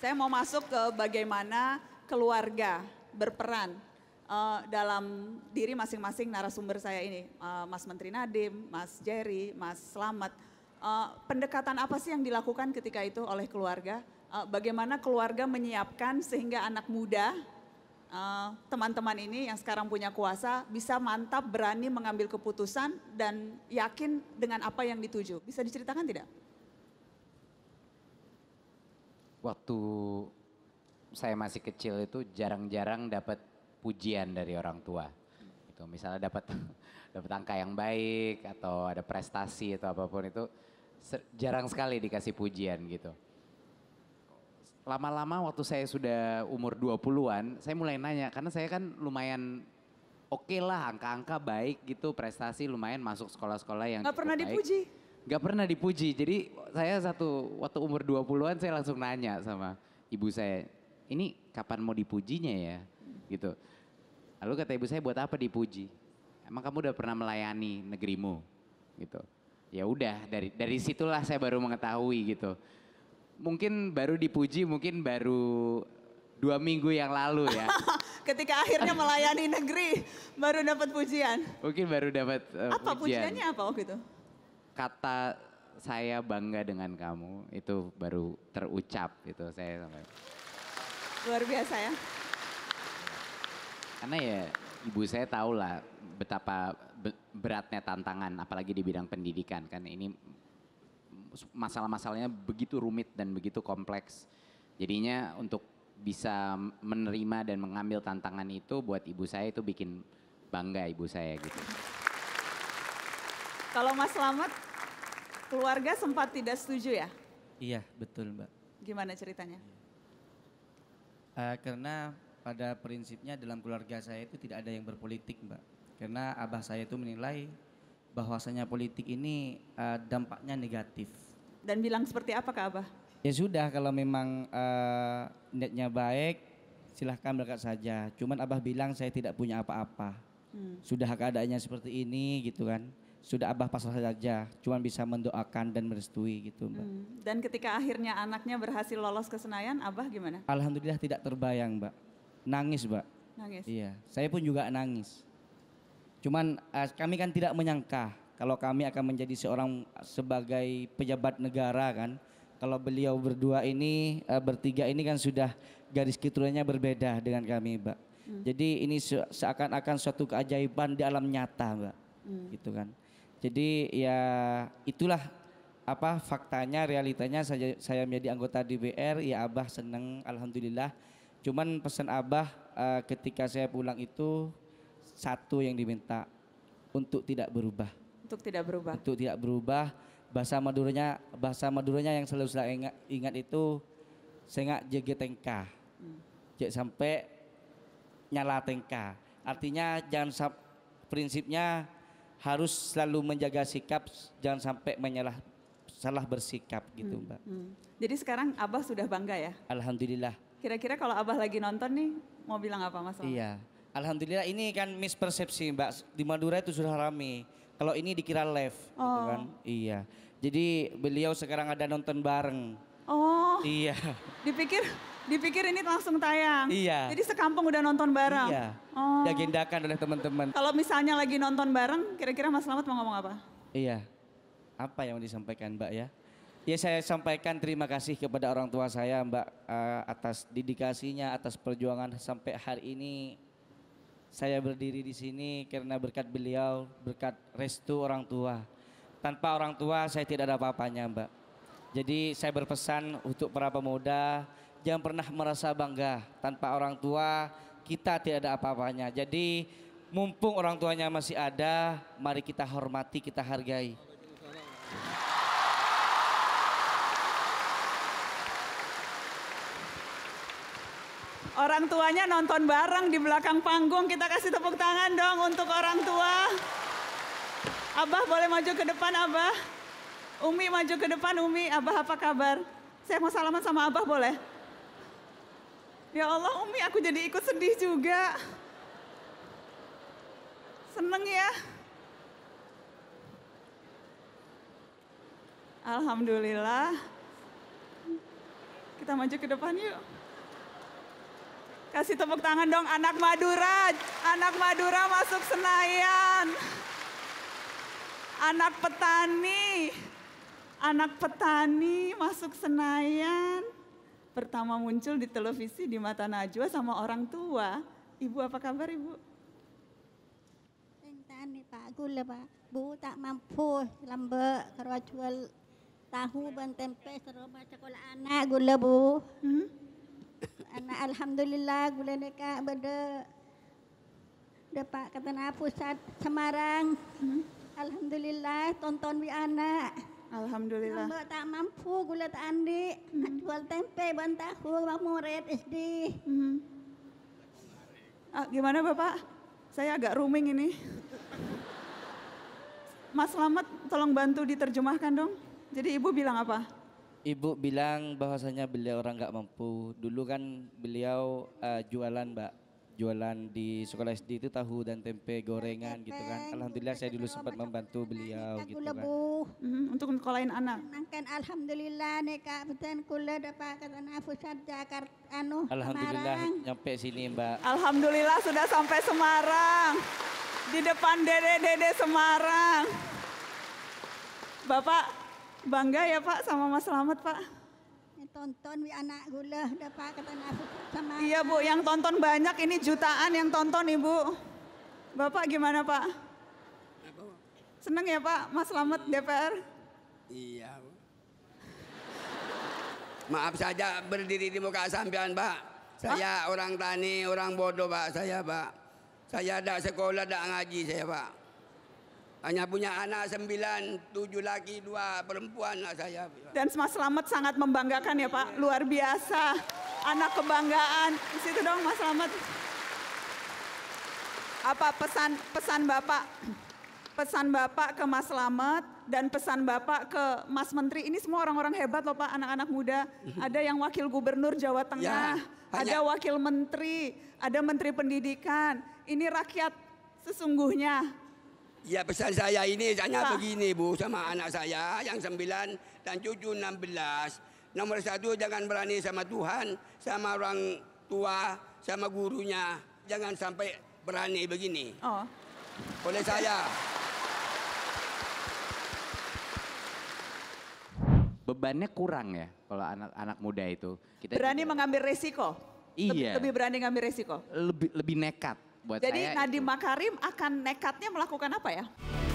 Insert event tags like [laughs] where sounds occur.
Saya mau masuk ke bagaimana keluarga berperan uh, dalam diri masing-masing narasumber saya ini, uh, Mas Menteri Nadim, Mas Jerry, Mas Slamet. Uh, pendekatan apa sih yang dilakukan ketika itu oleh keluarga? Uh, bagaimana keluarga menyiapkan sehingga anak muda teman-teman uh, ini yang sekarang punya kuasa bisa mantap berani mengambil keputusan dan yakin dengan apa yang dituju. Bisa diceritakan tidak? waktu saya masih kecil itu jarang-jarang dapat pujian dari orang tua. Itu misalnya dapat [laughs] dapat angka yang baik atau ada prestasi atau apapun itu jarang sekali dikasih pujian gitu. Lama-lama waktu saya sudah umur 20-an, saya mulai nanya karena saya kan lumayan oke okay lah angka-angka baik gitu, prestasi lumayan masuk sekolah-sekolah yang pernah baik nggak pernah dipuji. Jadi saya satu waktu umur 20-an saya langsung nanya sama ibu saya, ini kapan mau dipujinya ya? Gitu. Lalu kata ibu saya buat apa dipuji? Emang kamu udah pernah melayani negerimu? Gitu. Ya udah dari dari situlah saya baru mengetahui gitu. Mungkin baru dipuji, mungkin baru dua minggu yang lalu ya. [laughs] Ketika akhirnya melayani negeri, baru dapat pujian. Mungkin baru dapat uh, apa pujian. pujiannya apa waktu itu? kata saya bangga dengan kamu itu baru terucap gitu saya sampai. Luar biasa ya. Karena ya ibu saya tahu lah betapa beratnya tantangan apalagi di bidang pendidikan kan ini masalah-masalahnya begitu rumit dan begitu kompleks. Jadinya untuk bisa menerima dan mengambil tantangan itu buat ibu saya itu bikin bangga ibu saya gitu. Kalau Mas Slamet, keluarga sempat tidak setuju ya? Iya, betul Mbak. Gimana ceritanya? Uh, karena pada prinsipnya dalam keluarga saya itu tidak ada yang berpolitik Mbak. Karena abah saya itu menilai bahwasanya politik ini uh, dampaknya negatif. Dan bilang seperti apa ke abah? Ya sudah kalau memang uh, niatnya baik silahkan berangkat saja. Cuman abah bilang saya tidak punya apa-apa. Hmm. Sudah keadaannya seperti ini gitu kan sudah abah pasrah saja, cuman bisa mendoakan dan merestui gitu, Mbak. Hmm. Dan ketika akhirnya anaknya berhasil lolos ke Senayan, abah gimana? Alhamdulillah tidak terbayang, Mbak. Nangis, Mbak. Nangis. Iya, saya pun juga nangis. Cuman uh, kami kan tidak menyangka kalau kami akan menjadi seorang sebagai pejabat negara kan. Kalau beliau berdua ini uh, bertiga ini kan sudah garis keturunannya berbeda dengan kami, Mbak. Hmm. Jadi ini seakan-akan suatu keajaiban di alam nyata, Mbak. Hmm. Gitu kan. Jadi ya itulah apa faktanya realitanya saya saya menjadi anggota DPR ya Abah seneng alhamdulillah. Cuman pesan Abah uh, ketika saya pulang itu satu yang diminta untuk tidak berubah. Untuk tidak berubah. Untuk tidak berubah. Bahasa Maduranya bahasa Maduranya yang selalu saya ingat, ingat itu sengak jege tengka. Hmm. sampai nyala tengka. Artinya jangan prinsipnya harus selalu menjaga sikap jangan sampai menyalah salah bersikap gitu hmm, mbak. Hmm. Jadi sekarang abah sudah bangga ya? Alhamdulillah. Kira-kira kalau abah lagi nonton nih mau bilang apa mas? Iya. Alhamdulillah ini kan mispersepsi mbak di Madura itu sudah rame. Kalau ini dikira live, gitu oh. gitu kan? Iya. Jadi beliau sekarang ada nonton bareng. Iya. Dipikir dipikir ini langsung tayang. Iya. Jadi sekampung udah nonton bareng. Iya. Oh. Diagendakan oleh teman-teman. Kalau misalnya lagi nonton bareng, kira-kira Mas Slamet mau ngomong apa? Iya. Apa yang disampaikan Mbak ya? Ya saya sampaikan terima kasih kepada orang tua saya Mbak uh, atas dedikasinya, atas perjuangan sampai hari ini saya berdiri di sini karena berkat beliau, berkat restu orang tua. Tanpa orang tua saya tidak ada apa-apanya Mbak jadi saya berpesan untuk para pemuda, jangan pernah merasa bangga tanpa orang tua, kita tidak ada apa-apanya. Jadi mumpung orang tuanya masih ada, mari kita hormati, kita hargai. Orang tuanya nonton bareng di belakang panggung, kita kasih tepuk tangan dong untuk orang tua. Abah boleh maju ke depan Abah. Umi maju ke depan, Umi, Abah apa kabar? Saya mau salaman sama Abah boleh? Ya Allah, Umi aku jadi ikut sedih juga. Seneng ya. Alhamdulillah. Kita maju ke depan yuk. Kasih tepuk tangan dong anak Madura. Anak Madura masuk Senayan. Anak petani anak petani masuk Senayan. Pertama muncul di televisi di mata Najwa sama orang tua. Ibu apa kabar Ibu? Tani Pak Gula Pak. Bu tak mampu lambek kalau jual tahu dan tempe serba sekolah anak gula Bu. Hmm? Anak alhamdulillah gula neka berde Dapat kata pusat Semarang. Hmm? Alhamdulillah tonton wi anak. Alhamdulillah. Mbak tak mampu gula tak andi hmm. jual tempe ban tahu bang murid SD. Hmm. Ah, gimana Bapak? Saya agak ruming ini. Mas Slamet tolong bantu diterjemahkan dong. Jadi ibu bilang apa? Ibu bilang bahwasanya beliau orang nggak mampu. Dulu kan beliau eh, jualan mbak jualan di sekolah SD itu tahu dan tempe gorengan gitu kan. Alhamdulillah saya dulu sempat membantu kan beliau gitu kan. Mm-hmm, untuk sekolahin anak. alhamdulillah neka dan kula dapat anak pusat Jakarta anu Alhamdulillah nyampe sini Mbak. Alhamdulillah sudah sampai Semarang. Di depan Dede-dede Semarang. Bapak bangga ya Pak sama Mas Selamat Pak. Eh, tonton wi anak gula dapat kata sama iya bu yang tonton banyak ini jutaan yang tonton ibu bapak gimana pak seneng ya pak mas selamat DPR iya bu. maaf saja berdiri di muka sampean pak saya Hah? orang tani orang bodoh pak saya pak saya ada sekolah ada ngaji saya pak hanya punya anak sembilan, tujuh laki, dua perempuan anak saya. Dan Mas Selamat sangat membanggakan ya Pak, luar biasa. Anak kebanggaan, di situ dong Mas Selamat. Apa pesan pesan Bapak? Pesan Bapak ke Mas Selamat dan pesan Bapak ke Mas Menteri, ini semua orang-orang hebat loh Pak, anak-anak muda. Mhm. Ada yang Wakil Gubernur Jawa Tengah, ya, ada Wakil Menteri, ada Menteri Pendidikan. Ini rakyat sesungguhnya Ya pesan saya ini hanya begini Bu sama anak saya yang sembilan dan cucu enam belas. Nomor satu jangan berani sama Tuhan, sama orang tua, sama gurunya. Jangan sampai berani begini. Oh. Oleh saya. Bebannya kurang ya kalau anak-anak muda itu. Kita berani juga... mengambil resiko. Iya. Lebih berani mengambil resiko. Lebih lebih nekat buat Jadi saya. Nadiem itu. Makarim akan nekatnya melakukan apa ya?